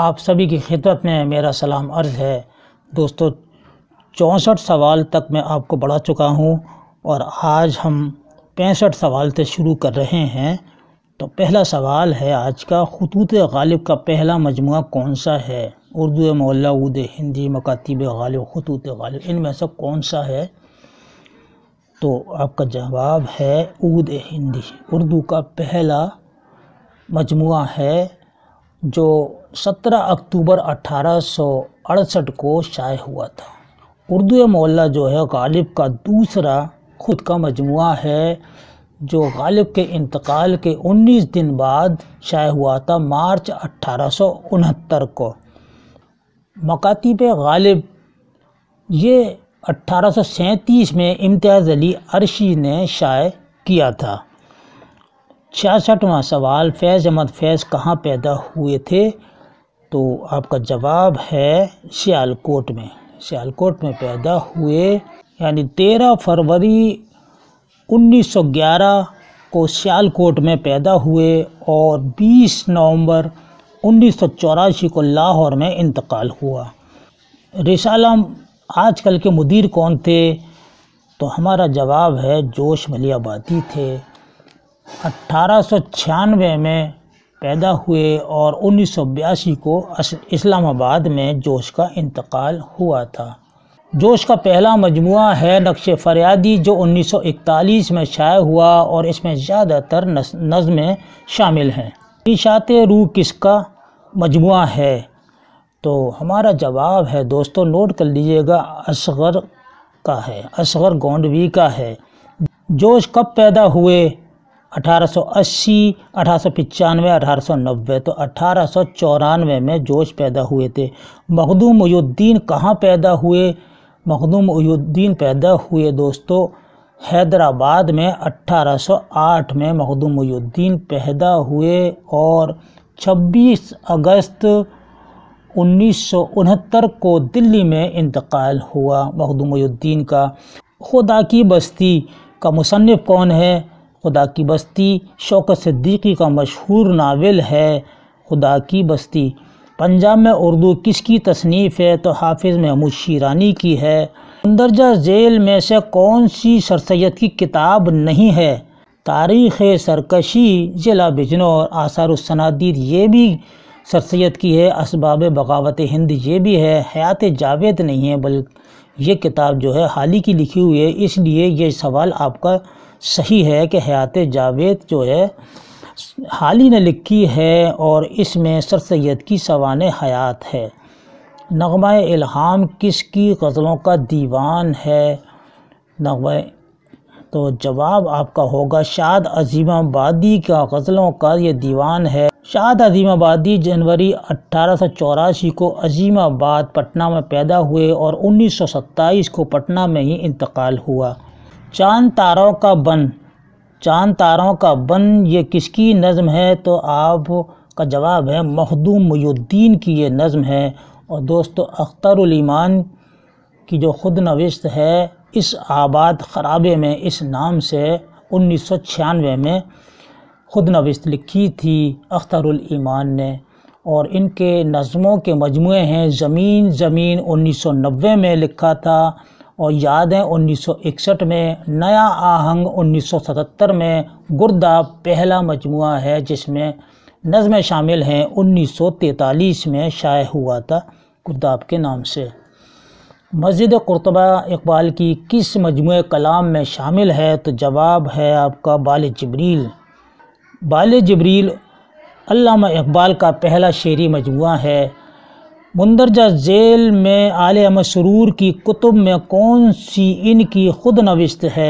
आप सभी की खिदमत में मेरा सलाम अर्ज़ है दोस्तों चौंसठ सवाल तक मैं आपको बढ़ा चुका हूँ और आज हम पैंसठ सवाल से शुरू कर रहे हैं तो पहला सवाल है आज का खतूत गालिब का पहला मजमू कौन सा है उर्दू उद हिंदी मकातीब गालिब खतूत गालिब इनमें से कौन सा है तो आपका जवाब है ऊद हिंदी उर्दू का पहला मजमू है जो 17 अक्टूबर अठारह को शाये हुआ था उर्दू मोहल्ला जो है गालिब का दूसरा खुद का मजमु है जो गालिब के इंतकाल के 19 दिन बाद शाये हुआ था मार्च अट्ठारह को मकातीब गालिब ये अट्ठारह में इम्तियाज़ अली अरशी ने शाये किया था छियासठवां सवाल फैज़ अहमद फैज़ कहाँ पैदा हुए थे तो आपका जवाब है सियालकोट में सियालकोट में पैदा हुए यानी 13 फरवरी 1911 को सियालकोट में पैदा हुए और 20 नवंबर उन्नीस को लाहौर में इंतकाल हुआ रिसालम आजकल के मुदीर कौन थे तो हमारा जवाब है जोश मलियाबादी थे अट्ठारह में पैदा हुए और उन्नीस को इस्लामाबाद में जोश का इंतकाल हुआ था जोश का पहला मजमू है नक्श फरियादी जो 1941 में शाये हुआ और इसमें ज़्यादातर नज़में शामिल हैं निशात किस किसका मजमू है तो हमारा जवाब है दोस्तों नोट कर लीजिएगा असगर का है असगर गोंडवी का है जोश कब पैदा हुए 1880, सौ 1890 तो अठारह में जोश पैदा हुए थे मखदूम उद्दीन कहाँ पैदा हुए मखदूम उद्दीन पैदा हुए दोस्तों हैदराबाद में 1808 में मखदूम उद्दीन पैदा हुए और 26 अगस्त उन्नीस को दिल्ली में इंतकाल हुआ मखदूम उद्दीन का खुदा की बस्ती का मुसनफ़ कौन है खुदा की बस्ती शौकत सिद्दीकी का मशहूर नावल है खुदा की बस्ती पंजाब में उर्दू किसकी तसनीफ़ है तो हाफिज़ महमूद शीरानी की है मंदरजा जेल में से कौन सी सर सैद की किताब नहीं है तारीख़ सरकशी ज़िला बिजनौर आसार ये भी सर सैद की है इसबाब बगावत हिंद ये भी है हयात जावेद नहीं है बल्कि ये किताब जो है हाल ही की लिखी हुई है इसलिए ये सवाल आपका सही है कि हयात जावेद जो है हाल ही ने लिखी है और इसमें सर सैद की सवान हयात है नगमा इल्हाम किसकी गज़लों का दीवान है नगमा तो जवाब आपका होगा शाद अजीमाबादी का गज़लों का ये दीवान है शाद अजीमाबादी जनवरी अट्ठारह को अजीमाबाद पटना में पैदा हुए और 1927 को पटना में ही इंतकाल हुआ चांद तारों का बन चांद तारों का बन ये किसकी नज़म है तो आप का जवाब है मखदूम मयुद्दीन की ये नज़म है और दोस्तों ईमान की जो खुद नविश्त है इस आबाद खराबे में इस नाम से उन्नीस सौ छियानवे में खुद नविश्त लिखी थी ईमान ने और इनके नज़मों के मजमू हैं ज़मीन ज़मीन उन्नीस सौ नब्बे में लिखा था और यादें 1961 में नया आहंग 1977 में गुर्दा पहला मजमु है जिसमें नज़में शामिल हैं 1943 में शाये हुआ था गुरदाब के नाम से मस्जिद कुरतबा इकबाल की किस मजमू कलाम में शामिल है तो जवाब है आपका बाल जबरील बाल जबरील अलामा इकबाल का पहला शेरी मजमू है मंदरजा झेल में आल मसरूर की कुतुब में कौन सी इनकी खुद नविश्त है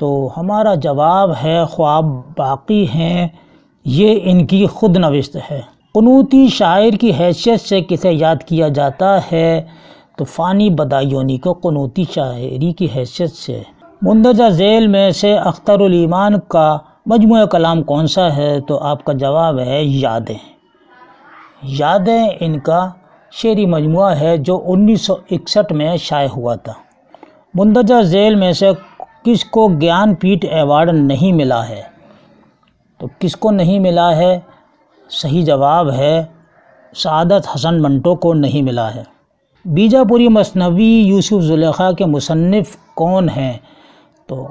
तो हमारा जवाब है ख्वाब बाकी हैं ये इनकी खुद नविश्त है कनूती शायर की हैसियत से किसे याद किया जाता है तो फ़ानी बदायूनी को कनूती शायरी की हैसियत से मुंदरजा झेल में से अख्तरुलईमान का मजमू कलाम कौन सा है तो आपका जवाब है यादें यादें इनका शेरी मजमु है जो 1961 में शाये हुआ था मुंदजा झेल में से किसको ज्ञानपीठ अवार्ड नहीं मिला है तो किसको नहीं मिला है सही जवाब है सदत हसन मंटो को नहीं मिला है बीजापुरी मसनवी यूसुफ जुलेखा के मुसनफ़ कौन हैं तो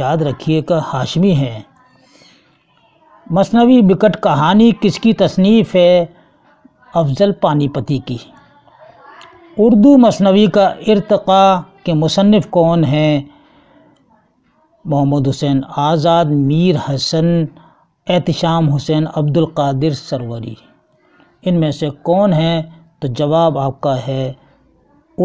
याद रखिएगा हाशमी हैं मसनवी बिकट कहानी किसकी तसनीफ़ है अफजल पानीपति की उर्दू मसनवी का इरतका के मुसनफ़ कौन हैं मोहम्मद हुसैन आज़ाद मीर हसन एहतशाम हुसैन अब्दुल कादिर सरवरी इनमें से कौन है तो जवाब आपका है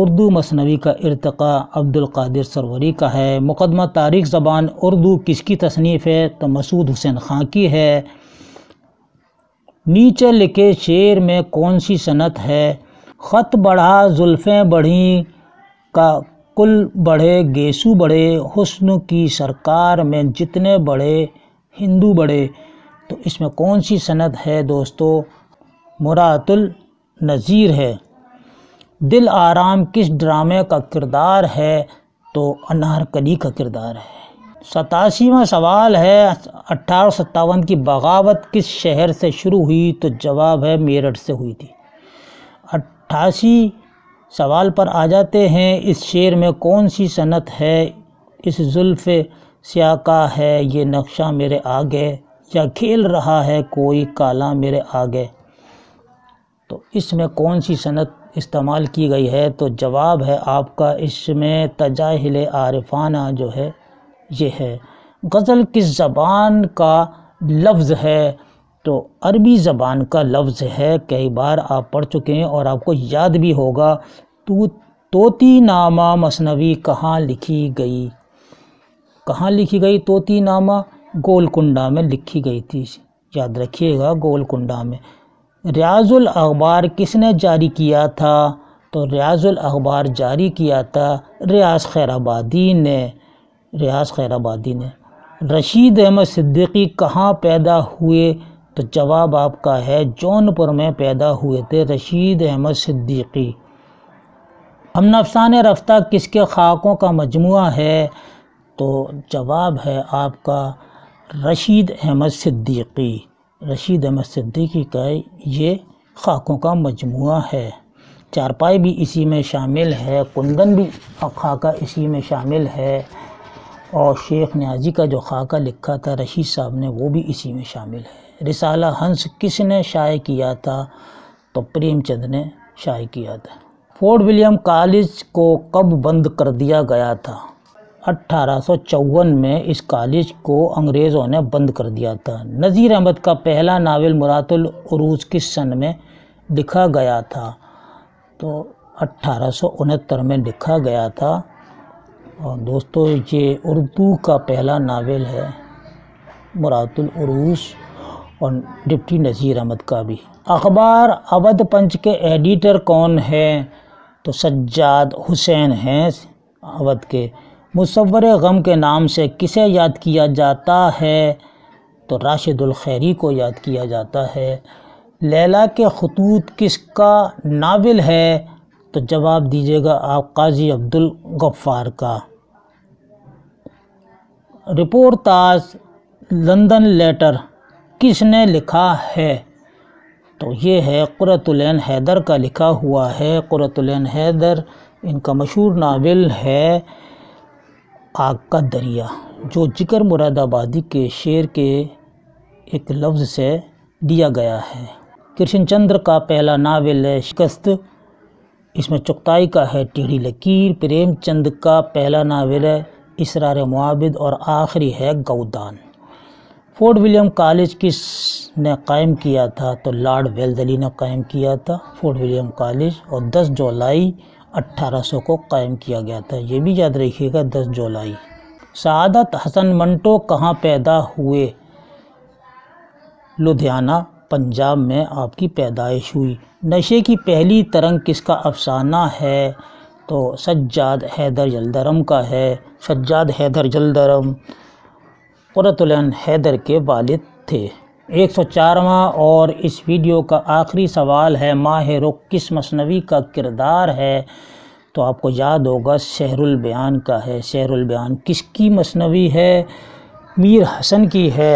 उर्दू मसनवी का इरतका अब्दुल कादिर सरवरी का है मुकदमा तारीख ज़बान उर्दू किसकी तसनीफ़ है तो मसूद हुसैन खां की है नीचे लिखे शेर में कौन सी सनत है ख़त बढ़ा जुल्फ़ें बढ़ी का कुल बढ़े गेसु बढ़े हुस्न की सरकार में जितने बढ़े हिंदू बढ़े तो इसमें कौन सी सनत है दोस्तों मुरातुल नज़ीर है दिल आराम किस ड्रामे का किरदार है तो अनारकली का किरदार है सतासीवा सवाल है अट्ठारह की बगावत किस शहर से शुरू हुई तो जवाब है मेरठ से हुई थी अट्ठासी सवाल पर आ जाते हैं इस शेर में कौन सी सनत है इस जुल्फ़ स्या का है ये नक्शा मेरे आगे या खेल रहा है कोई काला मेरे आगे तो इसमें कौन सी सनत इस्तेमाल की गई है तो जवाब है आपका इसमें तजाहिल आरफाना जो है ये है गज़ल किस ज़बान का लफ्ज़ है तो अरबी ज़बान का लफ्ज़ है कई बार आप पढ़ चुके हैं और आपको याद भी होगा तो तोती नामा मसनवी कहाँ लिखी गई कहाँ लिखी गई तोती नामा गोलकुंडा में लिखी गई थी याद रखिएगा गोलकुंडा में रियाजुल अखबार किसने जारी किया था तो रियाजुल अखबार जारी किया था रियाज खैराबादी ने रियाज खैराबादी ने रशीद अहमद सिद्दीकी कहाँ पैदा हुए तो जवाब आपका है जौनपुर में पैदा हुए थे रशीद अहमद सिद्दीकी हम अफसान रफ्ता किसके खाकों का मजमू है तो जवाब है आपका रशीद अहमद सिद्दीकी रशीद अहमद सिद्दीकी का ये खाकों का मजमू है चारपाई भी इसी में शामिल है कुंदन भी खाका इसी में शामिल है और शेख न्याजी का जो खाका लिखा था रशीद साहब ने वो भी इसी में शामिल है रिसाला हंस किसने शाये किया था तो प्रेमचंद ने शाये किया था फोर्ट विलियम कॉलेज को कब बंद कर दिया गया था अट्ठारह में इस कॉलेज को अंग्रेज़ों ने बंद कर दिया था नज़ीर अहमद का पहला नावल मुरातुल किस सन में लिखा गया था तो अट्ठारह में लिखा गया था और दोस्तों ये उर्दू का पहला नावल है मुरातुल और डिप्टी नज़ीर अहमद का भी अखबार अवध पंच के एडिटर कौन है तो सज्जाद हुसैन हैं अवध के मुसवर गम के नाम से किसे याद किया जाता है तो राशिदुल खैरी को याद किया जाता है लैला के खतूत किसका नावल है तो जवाब दीजिएगा आप काजी अब्दुल गफ्फार का रिपोर्टाज लंदन लेटर किसने लिखा है तो ये है क़ुरतुलैन हैदर का लिखा हुआ है क़ुरतुलैन हैदर इनका मशहूर नावल है आग का दरिया जो जिकर मुरादाबादी के शेर के एक लफ्ज़ से दिया गया है कृष्ण चंद्र का पहला नावल है शिकस्त इसमें चुगताई का है टीढ़ी लकीर प्रेमचंद का पहला नावल है इसरार मुआबिद और आखिरी है गौदान फोर्ट विलियम कॉलेज किस ने कायम किया था तो लॉर्ड वेल्दली ने कायम किया था फोर्ट विलियम कॉलेज और 10 जुलाई 1800 को कायम किया गया था ये भी याद रखिएगा 10 जुलाई सआदत हसन मंटो कहाँ पैदा हुए लुधियाना पंजाब में आपकी पैदाइश हुई नशे की पहली तरंग किसका अफसाना है तो सज्जाद हैदर जलदरम का है सज्जाद हैदर जलदरम क़ुरतुलन हैदर के वालिद थे एक सौ चारवा और इस वीडियो का आखिरी सवाल है माह रुख किस मसनवी का किरदार है तो आपको याद होगा शहरुल बयान का है शहरुल बयान किसकी मसनवी है मीर हसन की है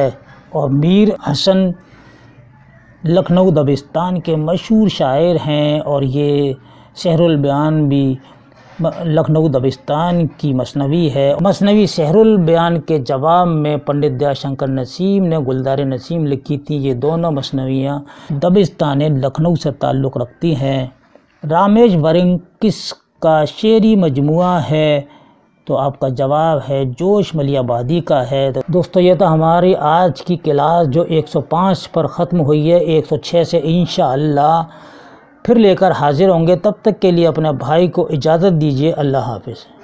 और मीर हसन लखनऊ दबिस्तान के मशहूर शायर हैं और ये बयान भी लखनऊ दबिस्तान की मसनवी है मसनवी बयान के जवाब में पंडित दयाशंकर नसीम ने गुलदार नसीम लिखी थी ये दोनों मसनवियाँ दबिस्तान लखनऊ से ताल्लुक़ रखती हैं रामेश वरिंग किस का शेरी मजमू है तो आपका जवाब है जोश मलियाबादी का है तो दोस्तों ये तो हमारी आज की क्लास जो 105 पर ख़त्म हुई है 106 से इन फिर लेकर हाजिर होंगे तब तक के लिए अपने भाई को इजाज़त दीजिए अल्लाह हाफिज़